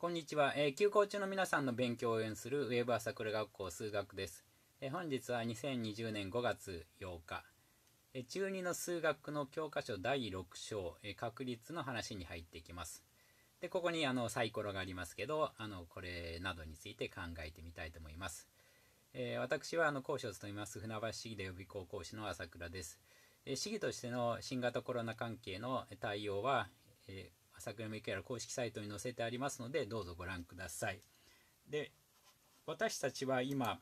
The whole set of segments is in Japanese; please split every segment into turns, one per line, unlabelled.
こんにちは、えー、休校中の皆さんの勉強を応援するウェブ朝倉学校数学です、えー、本日は2020年5月8日、えー、中2の数学の教科書第6章、え確率の話に入っていきますでここにあのサイコロがありますけどあのこれなどについて考えてみたいと思います、え私はあの講師を務めます船橋市議で予備校講師の朝倉です、え市議としての新型コロナ関係の対応は、え朝倉未来ら公式サイトに載せてありますのでどうぞご覧くださいで私たちは今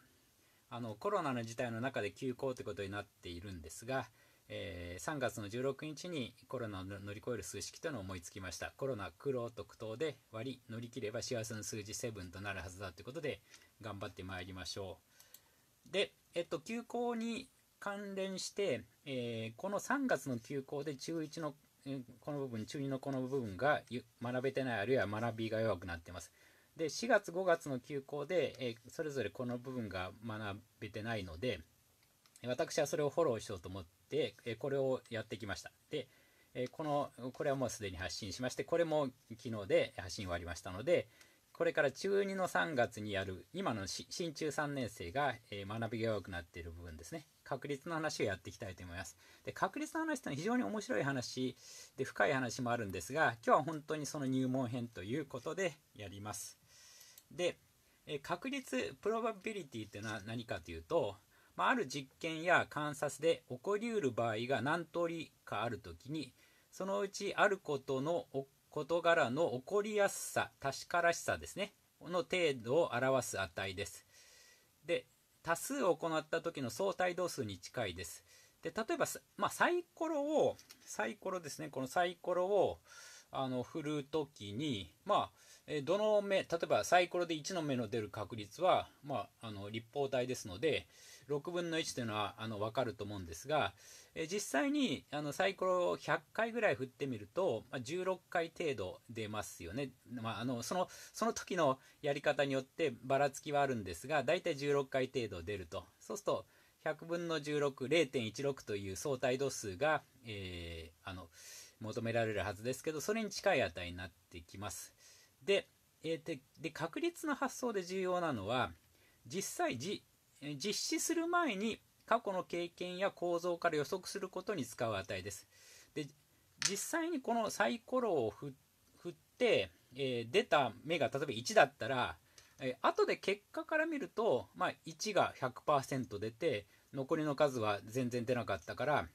あのコロナの事態の中で休校ということになっているんですが、えー、3月の16日にコロナを乗り越える数式というのを思いつきましたコロナ苦労と苦闘で割り乗り切れば幸せの数字7となるはずだということで頑張ってまいりましょうで、えっと、休校に関連して、えー、この3月の休校で中1のこの部分中2のこの部分が学べてないあるいは学びが弱くなっていますで4月5月の休校で、えそれぞれこの部分が学べてないので私はそれをフォローしようと思って、えこれをやってきましたで、えこのこれはもうすでに発信しましてこれも昨日で発信終わりましたので、これから中2の3月にやる今の新中3年生が、えー、学びが弱くなっている部分ですね確率の話をやっていきたいと思いますで確率の話というのは非常に面白い話で深い話もあるんですが今日は本当にその入門編ということでやりますで、えー、確率プロバビリティというのは何かというとまあ、ある実験や観察で起こりうる場合が何通りかあるときにそのうちあることの起事柄の起こりやすさ確からしさですねの程度を表す値ですで多数を行った時の相対度数に近いですで例えば、まあ、サイコロをサイコロですねこのサイコロをあの振る時にまあどの目例えばサイコロで1の目の出る確率は、まあ、あの立方体ですので6分の1というのはあの分かると思うんですが、え実際にあのサイコロを100回ぐらい振ってみると、まあ、16回程度出ますよね、まあ、あのそのその時のやり方によってばらつきはあるんですが大体16回程度出るとそうすると100分の160.16という相対度数が、えー、あの求められるはずですけどそれに近い値になってきますで,、えー、でで確率の発想で重要なのは実際じ実施する前に過去の経験や構造から予測することに使う値です。で実際にこのサイコロを振って、えー、出た目が例えば1だったら、えー、後で結果から見ると、まあ、1が100%出て残りの数は全然出なかったから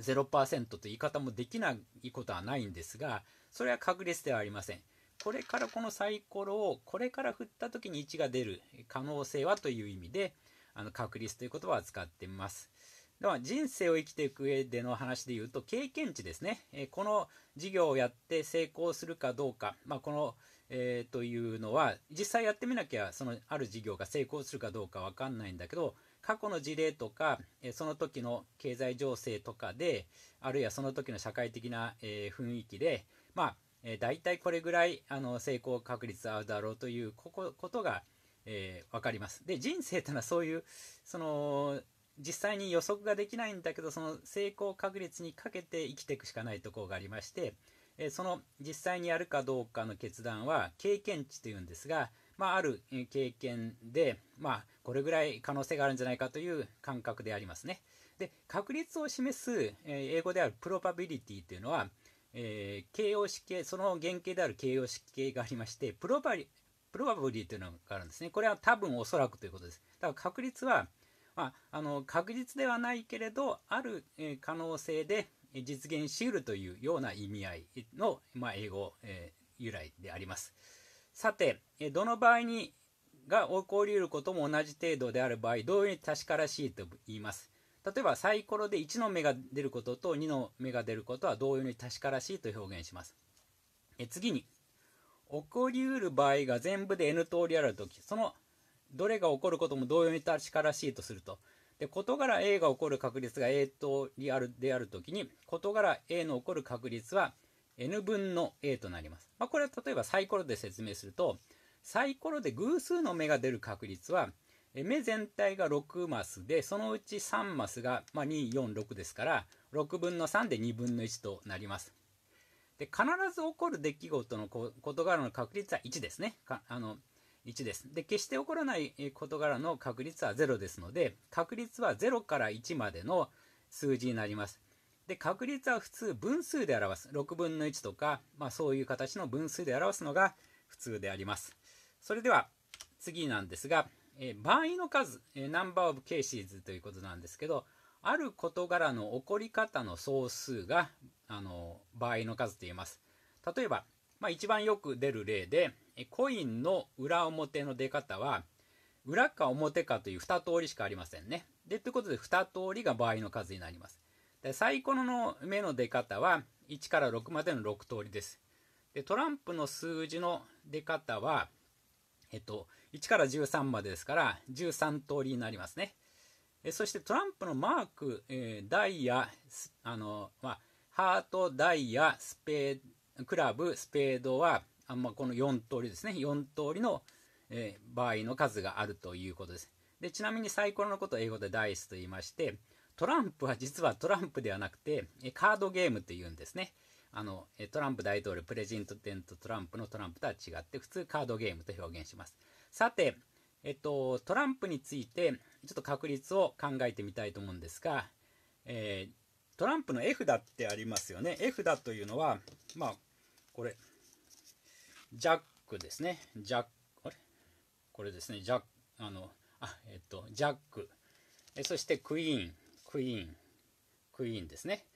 0%と言い方もできないことはないんですがそれは確率ではありません。これからこのサイコロをこれから振った時に1が出る可能性はという意味であの確率という言葉を使ってます。では人生を生きていく上での話で言うと経験値ですね、えこの事業をやって成功するかどうか、まあ、この、えー、というのは実際やってみなきゃそのある事業が成功するかどうか分かんないんだけど過去の事例とか、えその時の経済情勢とかであるいはその時の社会的な、え雰囲気で、まあ、えー、大体これぐらいあの成功確率あるだろうというここことが、えー、分かります。で人生というのはそういうその実際に予測ができないんだけどその成功確率にかけて生きていくしかないところがありまして、えー、その実際にやるかどうかの決断は経験値というんですが、まあ、ある経験で、まあ、これぐらい可能性があるんじゃないかという感覚でありますね。で確率を示す、え英語であるプロバビリティというのはえー、形容詞形、その原型である形容詞形がありまして、プロバリ、プロバブリーというのがあるんですね。これは多分おそらくということです。だから確率は、まあ、あの確実ではないけれど、ある、え可能性で実現しうるというような意味合いの、まあ、英語、えー、由来であります。さて、どの場合にが起こり得ることも同じ程度である場合、同様に確からしいと言います。例えばサイコロで1の目が出ることと2の目が出ることは同様に確からしいと表現しますえ次に起こりうる場合が全部で n 通りある時そのどれが起こることも同様に確からしいとするとで事柄 A が起こる確率が A 通りあるである時に事柄 A の起こる確率は n 分の A となります、まあ、これは例えばサイコロで説明するとサイコロで偶数の目が出る確率は目全体が6マスでそのうち3マスが、まあ、246ですから6分の3で2分の1となりますで必ず起こる出来事の事柄の確率は1ですねかあの1ですで決して起こらない事柄の確率は0ですので確率は0から1までの数字になりますで確率は普通分数で表す6分の1とか、まあ、そういう形の分数で表すのが普通でありますそれでは次なんですがえー、場合の数、えー、ナンバーオブケーシーズということなんですけど、ある事柄の起こり方の総数が、あの、場合の数と言えます。例えば、まあ、一番よく出る例で、コインの裏表の出方は、裏か表かという2通りしかありませんね。で、ということで2通りが場合の数になります。でサイコロの目の出方は、1から6までの6通りです。で、トランプの数字の出方は、えっと、1から13までですから13通りになりますね。えそしてトランプのマーク、えー、ダイヤあの、まあ、ハート、ダイヤ、スペクラブ、スペードはあ、まあ、この4通りですね。4通りの、えー、場合の数があるということです。でちなみにサイコロのことを英語でダイスと言いましてトランプは実はトランプではなくてカードゲームというんですね。あの、トランプ大統領、プレジントデントトランプのトランプとは違って、普通カードゲームと表現します。さて、えっと、トランプについて、ちょっと確率を考えてみたいと思うんですが、えー、トランプの絵札ってありますよね。絵札というのは、まあ、これ、ジャックですね。ジャック、あれこれですね、ジャック、あの、あ、えっと、ジャック、えそしてクイーン、クイーン、クイーンですね。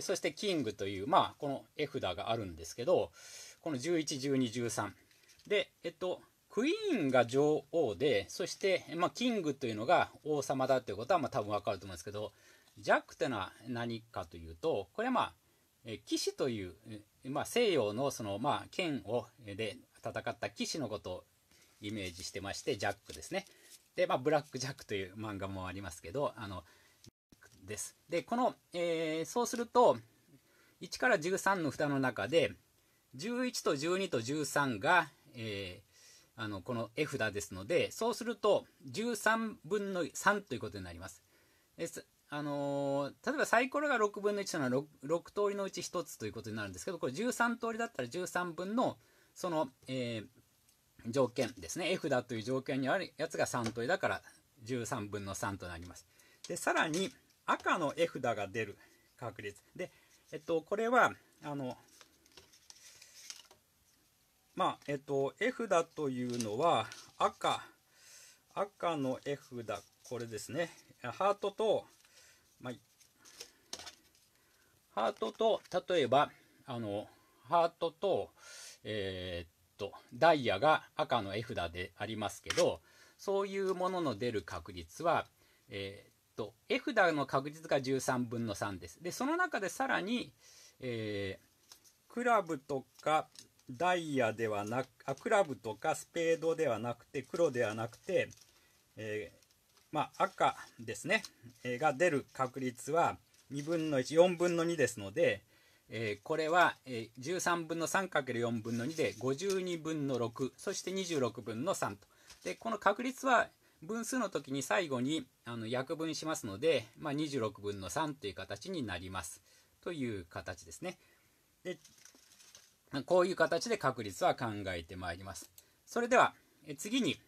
そしてキングという、まあ、この絵札があるんですけど、この11、12、13。で、えっと、クイーンが女王で、そして、まあ、キングというのが王様だということは、まあ、多分わかると思うんですけど、ジャックというのは何かというと、これはまあ、騎士という、まあ、西洋のその、まあ、剣をで戦った騎士のことをイメージしてまして、ジャックですね。で、まあ、ブラック・ジャックという漫画もありますけど、あの、です。で、この、えー、そうすると、1から13の札の中で、11と12と13が、えー、あのこの絵札ですので、そうすると13分の3ということになります。えあのー、例えばサイコロが6分の1なら 6, 6通りのうち1つということになるんですけど、これ13通りだったら13分のその、えー、条件ですね。絵札という条件にあるやつが3通りだから13分の3となります。で、さらに、赤の絵札が出る確率で、えっと、これはあのまあえっと絵札というのは赤赤の絵札これですねハートと、まあ、ハートと例えばあのハートとえー、っとダイヤが赤の絵札でありますけどそういうものの出る確率は、えー、と、絵札の確率が13分の3です。で、その中でさらに、えー、クラブとかダイヤではなく、あ、クラブとかスペードではなくて、黒ではなくて、えー、まあ、赤ですね、えー、が出る確率は2分の1、4分の2ですので、えー、これは、えー、13分の 3×4 分の2で52分の6、そして26分の3と。で、この確率は分数の時に最後にあの約分しますので、まあ、26分の3という形になりますという形ですねでこういう形で確率は考えてまいりますそれでは次に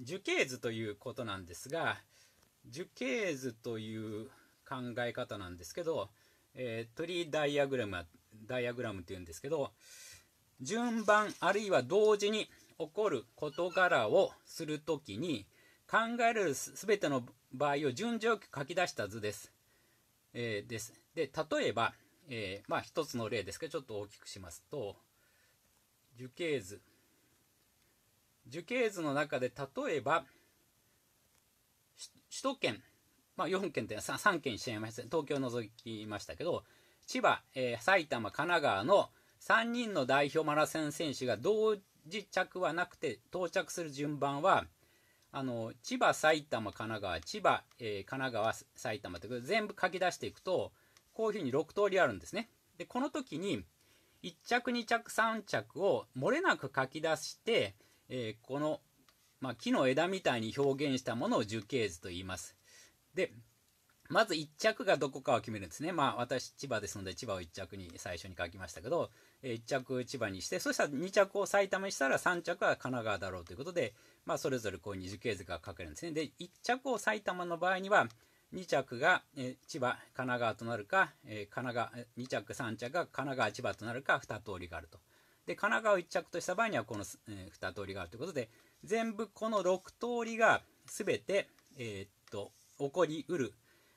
樹形図ということなんですが樹形図という考え方なんですけど、えー、トリーダイアグラムダイアグラムっていうんですけど順番あるいは同時に起こる事柄をする時に考えるすべての場合を順序よく書き出した図です。えー、です。で、例えば、えー、まあ一つの例ですけど、ちょっと大きくしますと、樹形図。樹形図の中で、例えば、首都圏、まあ4県って3 3県しちゃいました。東京を除きましたけど、千葉、えー、埼玉、神奈川の3人の代表マラソン選手が同時着はなくて、到着する順番は、あの千葉埼玉神奈川千葉、えー、神奈川埼玉って全部書き出していくとこういうふうに6通りあるんですねでこの時に1着2着3着を漏れなく書き出して、えー、この、まあ、木の枝みたいに表現したものを樹形図と言いますでまず1着がどこかを決めるんですね。まあ私千葉ですので千葉を1着に最初に書きましたけど、え1着千葉にして、そしたら2着を埼玉にしたら3着は神奈川だろうということで、まあそれぞれこう二次形図が書けるんですね。で、1着を埼玉の場合には、2着が、え千葉、神奈川となるか、え神奈川、2着、3着が神奈川、千葉となるか2通りがあると。で、神奈川を1着とした場合にはこの、え2通りがあるということで、全部この6通りが全て、えー、っと、起こりうる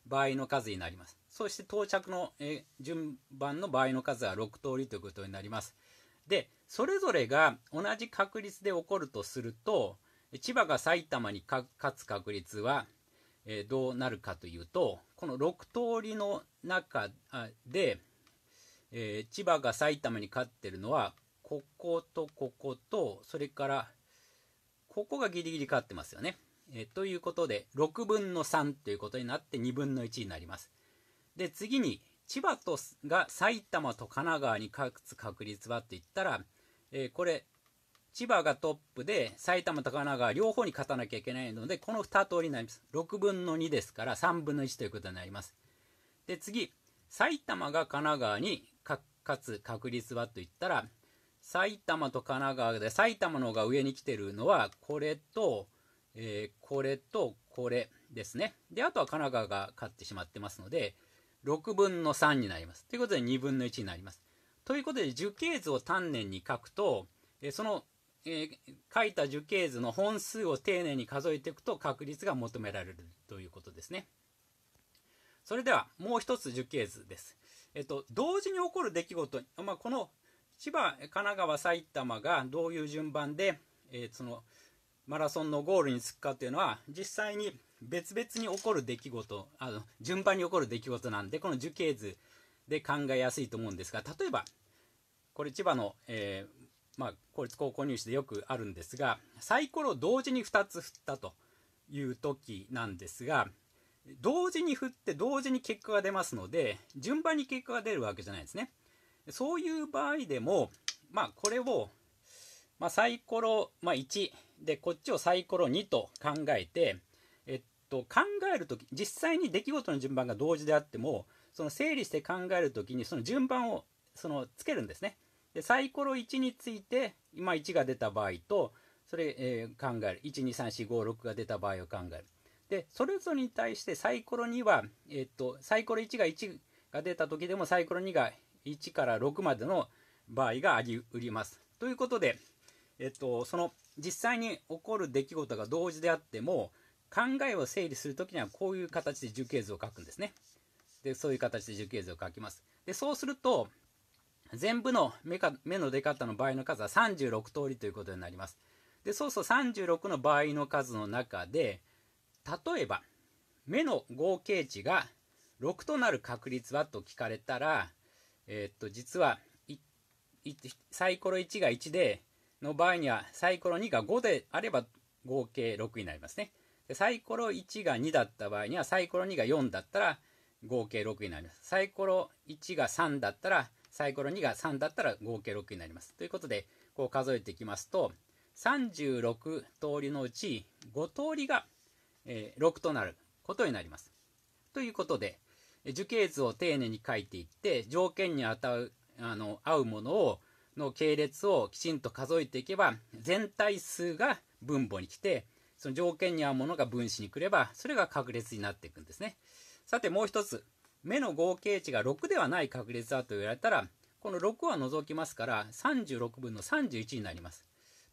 倍の数になります。そして到着の、え順番の倍の数は6通りということになります。で、それぞれが同じ確率で起こるとすると、千葉が埼玉に勝つ確率は、えどうなるかというと、この6通りの中で、え千葉が埼玉に勝ってるのは、こことここと、それから、ここがギリギリ勝ってますよね。えということで、6分の3ということになって2分の1になります。で、次に、千葉とが埼玉と神奈川に勝つ確率はって言ったら、えー、これ、千葉がトップで、埼玉と神奈川両方に勝たなきゃいけないので、この2通りになります。6分の2ですから、3分の1ということになります。で、次、埼玉が神奈川に勝つ確率はと言ったら、埼玉と神奈川で、埼玉の方が上に来てるのは、これと、えー、これとこれですね。で、あとは神奈川が勝ってしまってますので、6分の3になります。ということで2分の1になります。ということで樹形図を丹念に書くと、えー、その、えー、書いた樹形図の本数を丁寧に数えていくと確率が求められるということですね。それではもう一つ樹形図です。えっと、同時に起こる出来事、まあ、この千葉、神奈川、埼玉がどういう順番で、えー、そのマラソンのゴールに着くかっていうのは実際に別々に起こる出来事あの順番に起こる出来事なんでこの樹形図で考えやすいと思うんですが例えばこれ千葉の、えー、まあ、公立高校入試でよくあるんですがサイコロを同時に2つ振ったという時なんですが同時に振って同時に結果が出ますので順番に結果が出るわけじゃないですね。そういう場合でも、まあ、これを、まあ、サイコロ、まあ、1でこっちをサイコロ2と考えて、えっと、考える時実際に出来事の順番が同時であってもその整理して考える時にその順番をそのつけるんですねでサイコロ1について今1が出た場合とそれ、えー、考える123456が出た場合を考えるでそれぞれに対してサイコロ2は、えっと、サイコロ1が1が出た時でもサイコロ2が1から6までの場合がありうりますということでえっと、その実際に起こる出来事が同時であっても考えを整理する時にはこういう形で樹形図を書くんですねでそういう形で樹形図を書きますでそうすると全部の目か目の出方の場合の数は36通りということになりますでそうすると36の場合の数の中で例えば目の合計値が6となる確率はと聞かれたら、えっと実はサイコロ1が1での場合にはサイコロ2が5であれば合計6になりますね。でサイコロ1が2だった場合にはサイコロ2が4だったら合計6になります。サイコロ1が3だったらサイコロ2が3だったら合計6になります。ということでこう数えていきますと36通りのうち5通りが、えー、6となることになります。ということで樹形図を丁寧に書いていって条件にあたうあの合うものをの系列をきちんと数えていけば全体数が分母に来てその条件に合うものが分子に来ればそれが確率になっていくんですねさてもう一つ目の合計値が6ではない確率だと言われたらこの6は除きますから36分の31になります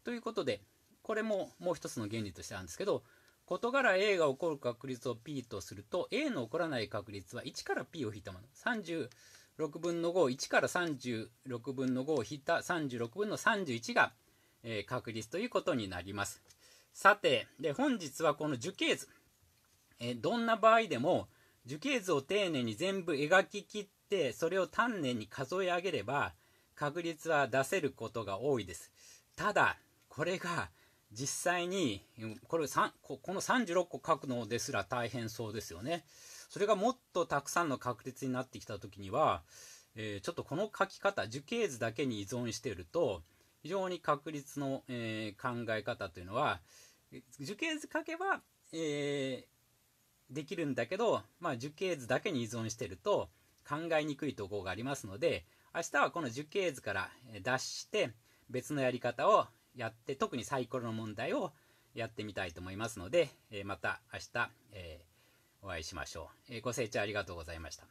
ということでこれももう一つの原理としてあるんですけど事柄 A が起こる確率を P とすると A の起こらない確率は1から P を引いたもの3 6分の51から36分の5を引いた36分の31が、えー、確率ということになります。さて、で本日はこの樹形図、えー、どんな場合でも樹形図を丁寧に全部描ききってそれを丹念に数え上げれば確率は出せることが多いです。ただこれが実際にこれこの36個書くのですら大変そうですよね。それがもっとたくさんの確率になってきた時には、えー、ちょっとこの書き方樹形図だけに依存していると非常に確率の、えー、考え方というのは樹形図書けば、えー、できるんだけど、まあ、樹形図だけに依存していると考えにくいところがありますので明日はこの樹形図から脱して別のやり方をやって特にサイコロの問題をやってみたいと思いますので、えまた明日、えーお会いしましょう。えご清聴ありがとうございました。